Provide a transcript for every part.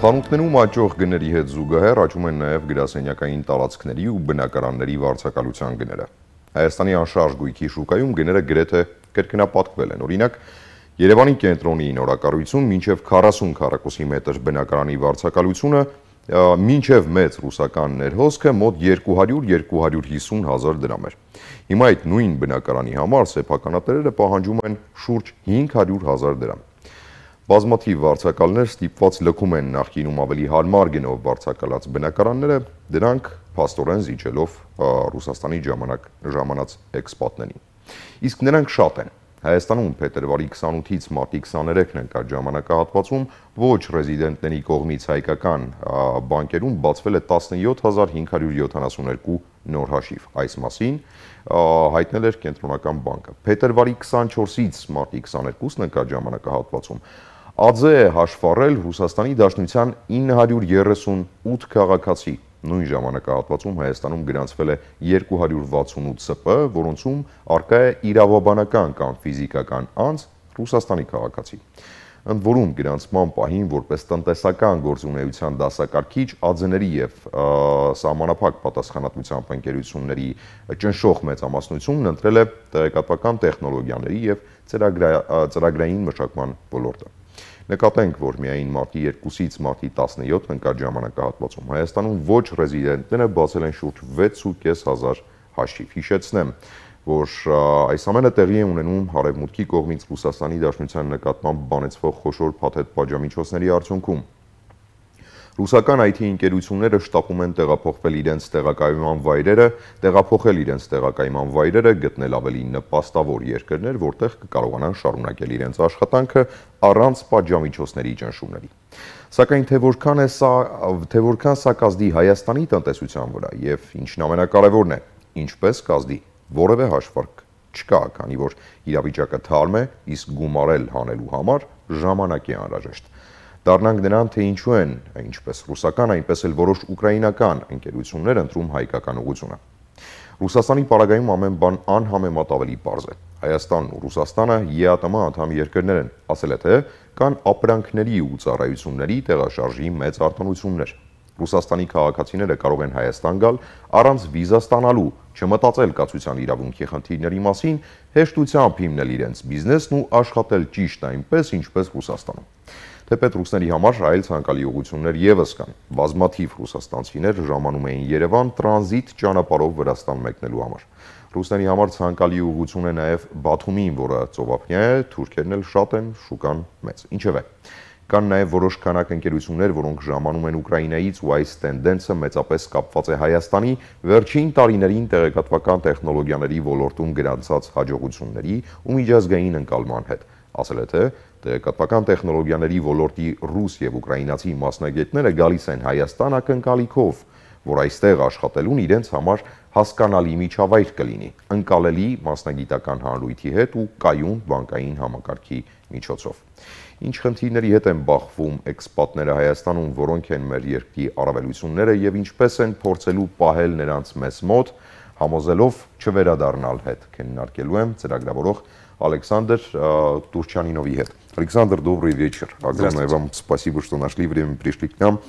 Խանութներում աճող գների հետ զուգահեռ աճում են նաև գրասենյակային տարածքների ու բնակարանների վարձակալության գները։ Հայաստանի անշարժ գույքի շուկայում գները գրեթե կրկնապատկվել են։ Օրինակ, Երևանի կենտրոնի նորակառույցում մինչև 40 քառակուսի մետր բնակարանի վարձակալությունը մինչև մեծ ռուսական ներհոսքը մոտ 200-250 հազար դրամ էր։ Հիմա այդ նույն բնակարանի համար սեփականատերերը պահանջում են շուրջ 500 հազար դրամ։ Բազմաթիվ վարձակալներ ստիպված լքում են նախկինում ավելի հարմար գնով վարձակալած բնակարանները, դրանք փաստորեն զիջելով Ռուսաստանի ժամանակ ժամանած էքսպատներին։ Իսկ նրանք շատ են։ Հայաստանում փետրվարի 28-ից մարտի 23-ն ընկած ժամանակահատվածում ոչ ռեզիդենտների կողմից հայկական բանկերում բացվել է 17572 նոր հաշիվ։ Այս մասին հայտնել էր կենտրոնական բանկը։ Փետրվարի 24-ից մարտի 22-ն ընկած ժամանակահատվածում Adzե է հաշվառել Ռուսաստանի Դաշնության 938 քաղաքացի։ Նույն ժամանակահատվածում Հայաստանում գրանցվել է 268 ՍՊ, որոնցում արկա է իրավաբանական կամ ֆիզիկական անձ Ռուսաստանի քաղաքացի ընդ որում գրանցման պահին որպես տնտեսական գործունեության դասակարգիչ ածների եւ սահմանափակ պատասխանատվությամբ ընկերությունների ճնշող մեծամասնությունն ընտրել է տեղեկատվական տեխնոլոգիաների եւ ծրագրային մշակման ոլորտը։ Նկատենք, որ միայն մարտի 2-ից մարտի 17 ընկած ժամանակահատվածում Հայաստանում ոչ ռեզիդենտները բացել են շուրջ 6.5 հազար հաշիվ։ Հիշեցնեմ, որ այս ամենը տեղի է ունենում Հարևմուտքի կողմից Ռուսաստանի Դաշնության նկատմամբ բանեցվող խոշոր փաթեթ պատժամիջոցների արդյունքում։ Ռուսական IT ընկերությունները շտապում են տեղափոխվել իրենց տեղակայման վայրերը, տեղափոխել իրենց տեղակայման վայրերը, գտնել ավելի նպաստավոր երկրներ, որտեղ կկարողանան շարունակել իրենց աշխատանքը առանց պատժամիջոցների ճնշումների։ Սակայն թե որքան է սա, թե որքան սա կազդի Հայաստանի տնտեսության վրա եւ ինչն ամենակարևորն է, ինչպես կազդի որևէ հաշվարկ չկա, քանի որ իրավիճակը թարմ է, իսկ գումարել հանելու համար ժամանակ է անհրաժեշտ դառնանք նրան, թե ինչու են ինչպես ռուսական, այնպես էլ որոշ ուկրաինական ընկերություններ ընտրում հայկական ուղությունը։ Ռուսաստանի պարագայում ամեն բան անհամեմատ ավելի པարզ է։ Հայաստանն ու Ռուսաստանը ԵԱՏՄ անդամ երկրներ են, ասել է թե կան ապրանքների ու ծառայությունների տեղաշարժի մեծ արտոնություններ։ Ռուսաստանի քաղաքացիները կարող են Հայաստան գալ առանց վիզա ստանալու, չմտածել կացության իրավունքի խնդիրների մասին, հեշտությամբ հիմնել իրենց բիզնեսն ու աշխատել ճիշտ այնպես, ինչպես Ռուսաստանում։ Թե պետրուսների համար այլ ցանկալի ուղություններ եւս կան։ Բազմաթիվ ռուսաստանցիներ ժամանում էին Երևան տրանզիտ ճանապարհով Վրաստան մեկնելու համար։ Ռուսների համար ցանկալի ուղություն է նաև Բաթումին, որը ծովափնյա է, թուրքերն էլ շատ են, շուկան մեծ։ Ինչևէ, կան նաև որոշ քանակ ընկերություններ, որոնք ժամանում են Ուկրաինայից ու այս տենդենսը մեծապես կապված է Հայաստանի վերջին տարիներին տեղեկատվական տեխնոլոգիաների ոլորտում գրանցած հաջողությունների ու միջազգային ընկալման հետ։ Ասել է թե տեղեկատվական տեխնոլոգիաների ոլորտի ռուս եւ ուկրաինացի մասնագետները գալիս են Հայաստան ակնկալիքով, որ այստեղ աշխատելուն իրենց համար հասկանալի միջավայր կլինի, ընկալելի մասնագիտական հանրույթի հետ ու կայուն բանկային համակարգի միջոցով։ Ինչ խնդիրների հետ են բախվում էքսպատները Հայաստանում, որոնք են մեր երկրի առավելությունները եւ ինչպես են փորձելու պահել նրանց մեզ մոտ, համոզելով չվերադառնալ հետ։ Քննարկելու եմ ծրագրավորող Александр э, Турчаниновի Александр, добрый вечер. Огромное вам спасибо, что нашли время, пришли к нам.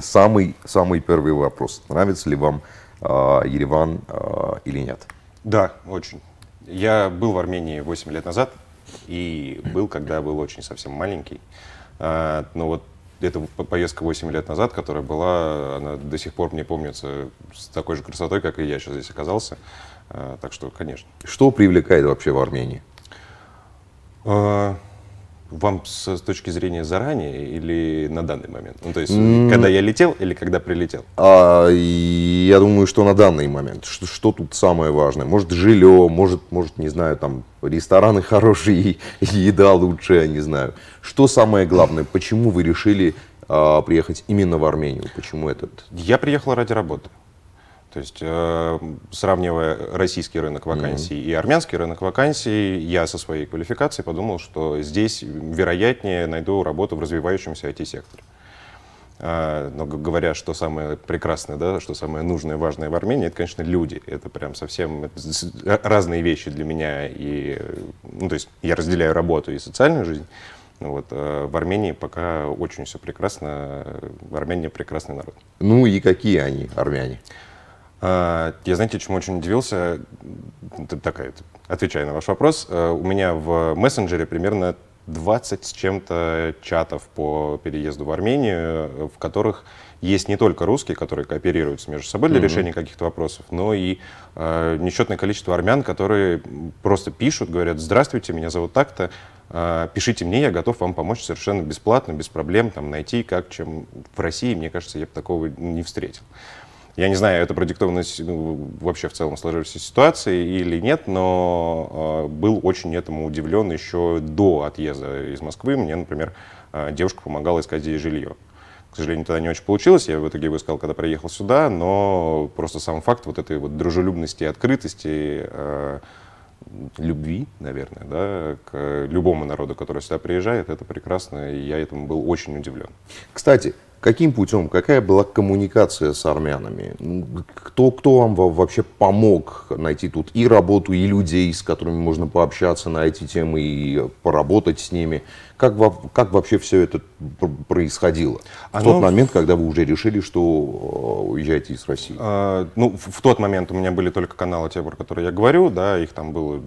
Самый, самый первый вопрос. Нравится ли вам э, Ереван э, или нет? Да, очень. Я был в Армении 8 лет назад и был, когда был очень совсем маленький. Но вот эта поездка 8 лет назад, которая была, она до сих пор мне помнится с такой же красотой, как и я сейчас здесь оказался. А, так что, конечно. Что привлекает вообще в Армении? А, вам с, с точки зрения заранее или на данный момент? Ну, то есть, mm. когда я летел или когда прилетел? А, я думаю, что на данный момент. Что, что тут самое важное? Может, жилье, может, может, не знаю, там, рестораны хорошие, еда лучшая, не знаю. Что самое главное? Почему вы решили а, приехать именно в Армению? Почему этот? Я приехал ради работы. То есть, э, сравнивая российский рынок вакансий mm-hmm. и армянский рынок вакансий, я со своей квалификацией подумал, что здесь вероятнее найду работу в развивающемся IT-секторе. А, но говоря, что самое прекрасное, да, что самое нужное, важное в Армении, это, конечно, люди. Это прям совсем разные вещи для меня. И, ну, то есть я разделяю работу и социальную жизнь. Ну вот. А в Армении пока очень все прекрасно. Э, Армения прекрасный народ. Ну и какие они, армяне? А, я, знаете, чему очень удивился? Это такая, отвечая на ваш вопрос, э, у меня в мессенджере примерно 20 с чем-то чатов по переезду в Армению, э, в которых есть не только русские, которые кооперируются между собой для mm-hmm. решения каких-то вопросов, но и э, несчетное количество армян, которые просто пишут, говорят, здравствуйте, меня зовут так-то, э, пишите мне, я готов вам помочь совершенно бесплатно, без проблем, там, найти как, чем в России, мне кажется, я бы такого не встретил. Э, я не знаю, это продиктовано ну, вообще в целом сложившейся ситуацией или нет, но э, был очень этому удивлен еще до отъезда из Москвы. Мне, например, э, девушка помогала искать здесь жилье. К сожалению, тогда не очень получилось. Я в итоге его искал, когда приехал сюда, но просто сам факт вот этой вот дружелюбности и открытости э, любви, наверное, да, к любому народу, который сюда приезжает, это прекрасно, и я этому был очень удивлен. Кстати, Каким путем? Какая была коммуникация с армянами? Ну, кто, кто вам вообще помог найти тут и работу, и людей, с которыми можно пообщаться на эти темы и поработать с ними? Как, как вообще все это происходило Оно... в тот момент, когда вы уже решили, что э, уезжаете из России? А, ну, в, в тот момент у меня были только каналы те, про которые я говорю, да, их там было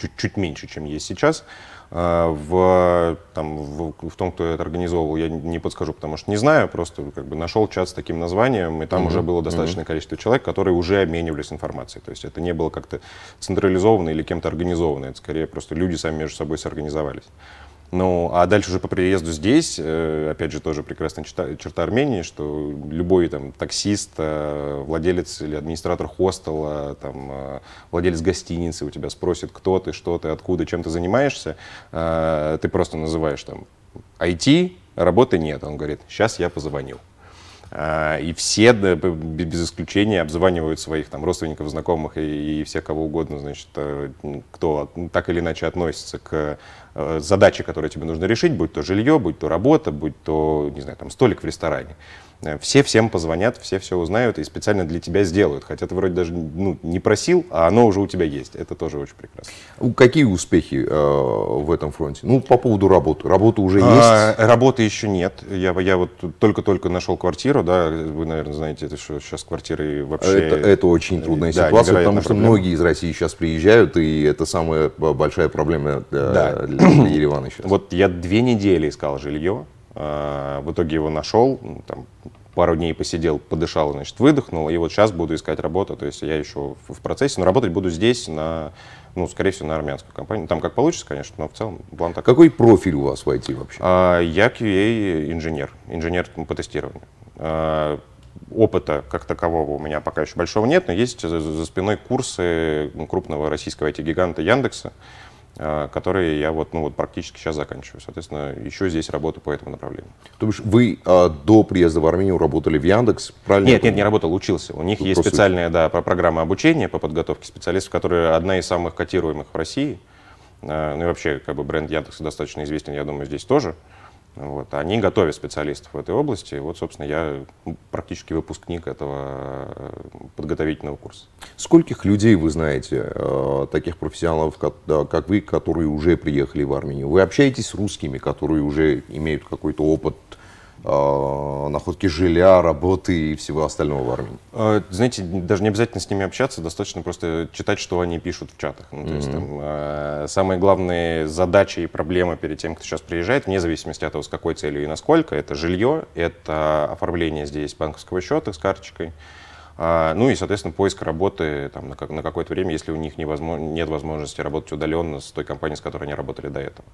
чуть-чуть меньше, чем есть сейчас. Э, в, там, в, в том, кто это организовывал, я не подскажу, потому что не знаю, просто как бы нашел чат с таким названием, и там mm-hmm. уже было достаточное mm-hmm. количество человек, которые уже обменивались информацией. То есть это не было как-то централизовано или кем-то организовано, это скорее просто люди сами между собой сорганизовались. Ну, а дальше уже по приезду здесь, э, опять же, тоже прекрасная черта, черта Армении, что любой там таксист, э, владелец или администратор хостела, там, э, владелец гостиницы у тебя спросит, кто ты, что ты, откуда, чем ты занимаешься, ты просто называешь там IT, работы нет. Он говорит, сейчас я позвоню. Э, и все, без исключения, обзванивают своих там, родственников, знакомых и, всех, кого угодно, значит, э, кто так или иначе относится к э, задаче, которую тебе нужно решить, будь то жилье, будь то работа, будь то, не знаю, там, столик в ресторане. Э, все всем позвонят, все все узнают и специально для тебя сделают. Хотя ты вроде даже ну, не просил, а оно уже у тебя есть. Это тоже очень прекрасно. Какие успехи э, в этом фронте? Ну, по поводу работы. Работа уже а, есть? А, работы еще нет. Я, я вот только-только нашел квартиру, да, вы, наверное, знаете, это, что сейчас квартиры вообще... Это, это очень э, трудная да, ситуация, потому что многие из России сейчас приезжают, и это самая большая проблема для, да. для Еревана сейчас. Вот я две недели искал жилье, а, в итоге его нашел, ну, там, пару дней посидел, подышал, значит, выдохнул, и вот сейчас буду искать работу, то есть я еще в процессе, но работать буду здесь, на, ну, скорее всего, на армянскую компанию. Там как получится, конечно, но в целом план такой. Какой профиль у вас в IT вообще? А, я QA-инженер, инженер по тестированию. А, опыта как такового у меня пока еще большого нет, но есть за, за спиной курсы крупного российского IT-гиганта Яндекса, Э, которые я вот, ну, вот практически сейчас заканчиваю. Соответственно, еще здесь работаю по этому направлению. То бишь вы а, до приезда в Армению работали в Яндекс, правильно? Нет, нет, не работал, учился. У них Тут ну, есть специальная да, программа обучения по подготовке специалистов, которая одна из самых котируемых в России. Э, ну и вообще, как бы бренд Яндекс достаточно известен, я думаю, здесь тоже. Вот. А они готовят специалистов в этой области. Вот, собственно, я ну, практически выпускник этого э, подготовительного курса. Скольких людей вы знаете, э, таких профессионалов, как вы, которые уже приехали в Армению? Вы общаетесь с русскими, которые уже имеют какой-то опыт Э, находки жилья, работы и всего остального в Армении? Э, знаете, даже не обязательно с ними общаться, достаточно просто читать, что они пишут в чатах. Ну, то mm-hmm. есть, там, э, самые главные задачи и проблемы перед тем, кто сейчас приезжает, вне зависимости от того, с какой целью и насколько, это жилье, это оформление здесь банковского счета с карточкой, ну и, соответственно, поиск работы там, на, как, на какое-то время, если у них невозможно, нет возможности работать удаленно с той компанией, с которой они работали до этого.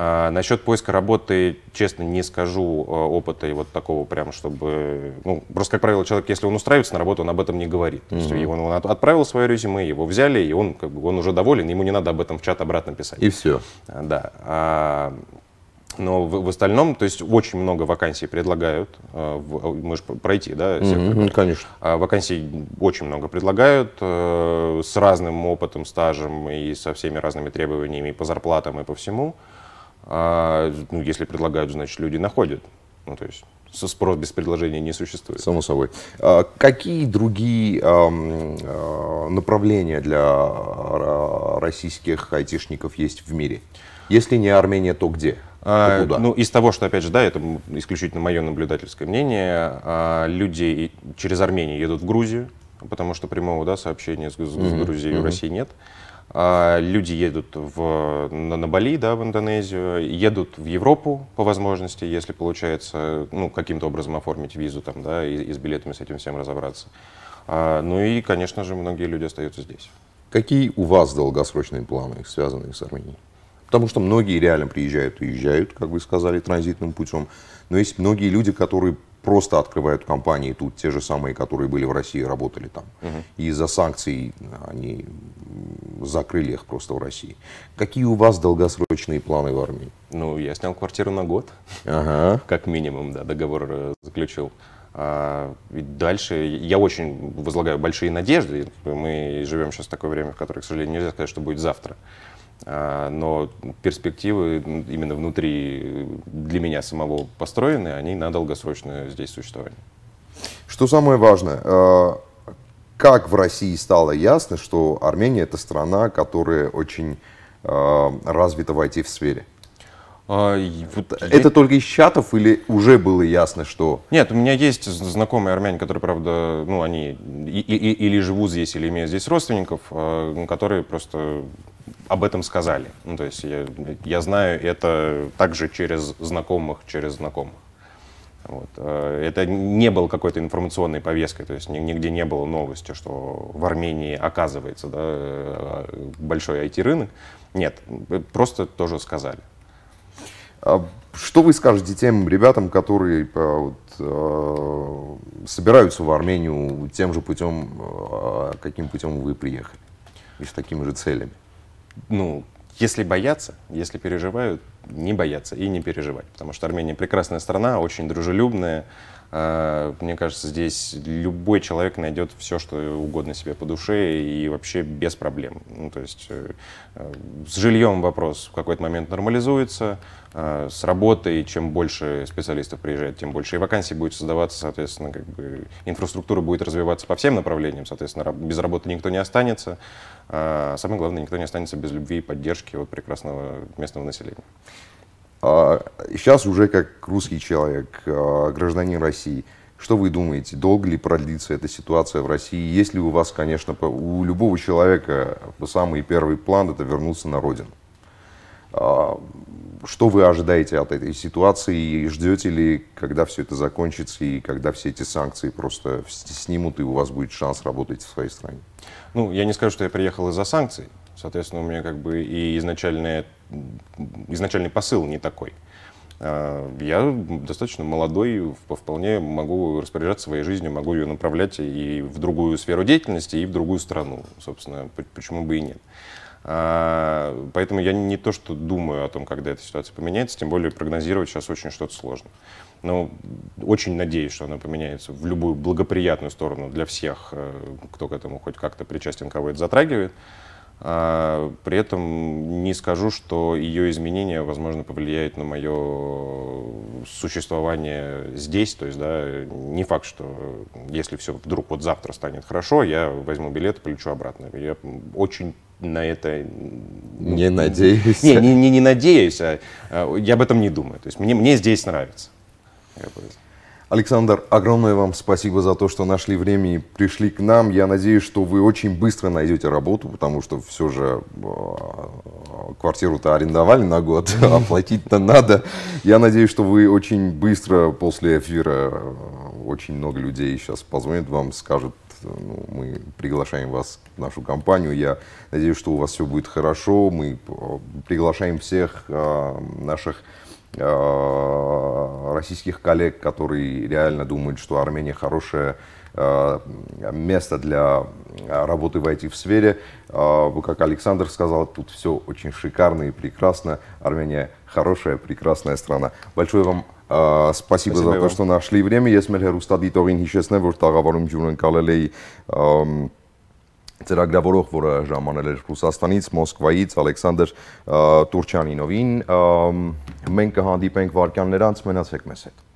А, насчет поиска работы, честно, не скажу э, опыта и вот такого прямо чтобы... Ну, просто, как правило, человек, если он устраивается на работу, он об этом не говорит. mm То есть он, он отправил свое резюме, его взяли, и он, как бы, он уже доволен, ему не надо об этом в чат обратно писать. И все. А, да. А, но в, в остальном, то есть очень много вакансий предлагают, э, э мы же пройти, да? Mm-hmm, конечно. вакансий очень много предлагают э, с разным опытом, стажем и со всеми разными требованиями по зарплатам и по всему. А, ну, если предлагают, значит, люди находят. Ну, то есть спрос без предложения не существует. Само собой. А, какие другие а, направления для российских айтишников есть в мире? Если не Армения, то где? А, то ну, из того, что, опять же, да, это исключительно мое наблюдательское мнение, а, люди через Армению едут в Грузию, потому что прямого да, сообщения с, с Грузией mm-hmm. у России нет. А, люди едут в, на, на Бали, да, в Индонезию, едут в Европу по возможности, если получается, ну, каким-то образом оформить визу там, да, и, и с билетами с этим всем разобраться. А, ну и, конечно же, многие люди остаются здесь. Какие у вас долгосрочные планы, связанные с Арменией? Потому что многие реально приезжают и уезжают, как вы сказали, транзитным путем. Но есть многие люди, которые просто открывают компании тут, те же самые, которые были в России, работали там. Угу. И из-за санкций они закрыли их просто в России. Какие у вас долгосрочные планы в армии? Ну, я снял квартиру на год, ага. как минимум, да, договор э, заключил. А, дальше я очень возлагаю большие надежды. Мы живем сейчас в такое время, в которое, к сожалению, нельзя сказать, что будет завтра. А, но перспективы именно внутри для меня самого построены, они на долгосрочное здесь существование. Что самое важное, а, как в России стало ясно, что Армения это страна, которая очень а, развита в IT-сфере? А, вот, это ли... только из чатов или уже было ясно, что... Нет, у меня есть знакомые армяне, которые, правда, ну, они и, и, или живут здесь, или имеют здесь родственников, а, которые просто об этом сказали. Ну, то есть я, я знаю это также через знакомых, через знакомых. Вот. А, это не было какой-то информационной повесткой, то есть нигде не было новости, что в Армении оказывается да, э, большой IT-рынок. Нет, просто тоже сказали. А что вы скажете тем ребятам, которые э, вот, э, собираются в Армению тем же путем, э, каким путем вы приехали, и с такими же целями? Ну, если боятся, если переживают, не бояться и не переживать, потому что Армения прекрасная страна, очень дружелюбная, Э, мне кажется, здесь любой человек найдет все, что угодно себе по душе и вообще без проблем. Ну, то есть э, э, с жильем вопрос в какой-то момент нормализуется, с работой, чем больше специалистов приезжает, тем больше и вакансий будет создаваться, соответственно, как бы инфраструктура будет развиваться по всем направлениям, соответственно, без работы никто не останется. А, самое главное, никто не останется без любви и поддержки от прекрасного местного населения. А, сейчас уже как русский человек, а, гражданин России, что вы думаете, долго ли продлится эта ситуация в России? Есть ли у вас, конечно, у любого человека самый первый план – это вернуться на родину? А, что вы ожидаете от этой ситуации и ждете ли, когда все это закончится и когда все эти санкции просто снимут и у вас будет шанс работать в своей стране? Ну, я не скажу, что я приехал из-за санкций. Соответственно, у меня как бы и изначальная изначальный посыл не такой. А, я достаточно молодой, вполне могу распоряжаться своей жизнью, могу ее направлять и в другую сферу деятельности, и в другую страну, собственно, почему бы и нет. А, поэтому я не то что думаю о том, когда эта ситуация поменяется, тем более прогнозировать сейчас очень что-то сложно. Но очень надеюсь, что она поменяется в любую благоприятную сторону для всех, э, кто к этому хоть как-то причастен, кого это затрагивает. А, при этом не скажу, что ее изменение, возможно, повлияет на мое существование здесь. То есть, да, не факт, что если все вдруг вот завтра станет хорошо, я возьму билет и полечу обратно. Я очень на это... Ну, не надеюсь. Не, не, не, не надеюсь, а, а я об этом не думаю. То есть мне, мне здесь нравится. Александр, огромное вам спасибо за то, что нашли время и пришли к нам. Я надеюсь, что вы очень быстро найдете работу, потому что все же а, квартиру-то арендовали на год, оплатить-то а надо. Я надеюсь, что вы очень быстро после эфира э, очень много людей сейчас позвонят вам, скажут, э, ну, мы приглашаем вас в нашу компанию. Я надеюсь, что у вас все будет хорошо. Мы э, приглашаем всех наших Э, российских коллег, которые реально думают, что Армения хорошее э, место для работы в IT-сфере. Э, как Александр сказал, тут все очень шикарно и прекрасно. Армения хорошая, прекрасная страна. Большое вам спасибо, спасибо за вам. то, что нашли время. Ես մեր հերոստադիտողին հիշեցնեմ, որ տաղավարում ջուրն ընկալել էի ծրագրավորող, որը ժամանել էր Ռուսաստանից, Մոսկվայից Ալեքսանդր Տուրչանինովին, մենք կհանդիպենք վարքյան նրանց, մնացեք մեզ հետ։